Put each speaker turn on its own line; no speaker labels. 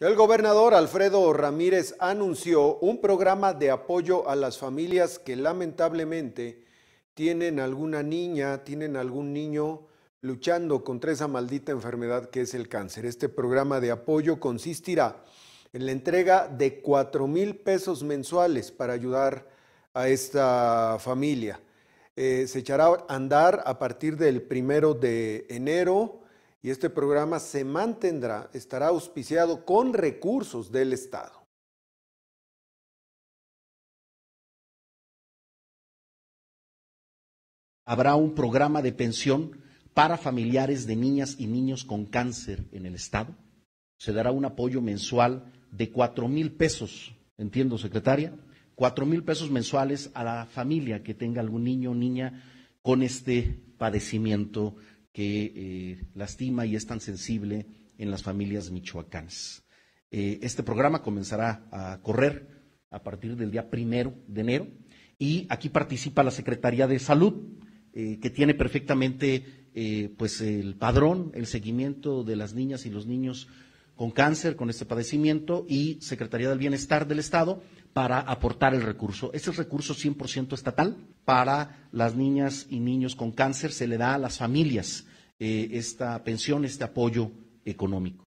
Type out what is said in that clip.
El gobernador Alfredo Ramírez anunció un programa de apoyo a las familias que lamentablemente tienen alguna niña, tienen algún niño luchando contra esa maldita enfermedad que es el cáncer. Este programa de apoyo consistirá en la entrega de 4 mil pesos mensuales para ayudar a esta familia. Eh, se echará a andar a partir del primero de enero y este programa se mantendrá, estará auspiciado con recursos del Estado.
Habrá un programa de pensión para familiares de niñas y niños con cáncer en el Estado. Se dará un apoyo mensual de cuatro mil pesos, entiendo, secretaria, cuatro mil pesos mensuales a la familia que tenga algún niño o niña con este padecimiento que eh, lastima y es tan sensible en las familias michoacanas. Eh, este programa comenzará a correr a partir del día primero de enero y aquí participa la Secretaría de Salud, eh, que tiene perfectamente pues el padrón, el seguimiento de las niñas y los niños con cáncer, con este padecimiento, y Secretaría del Bienestar del Estado para aportar el recurso. Ese recurso 100% estatal para las niñas y niños con cáncer se le da a las familias eh, esta pensión, este apoyo económico.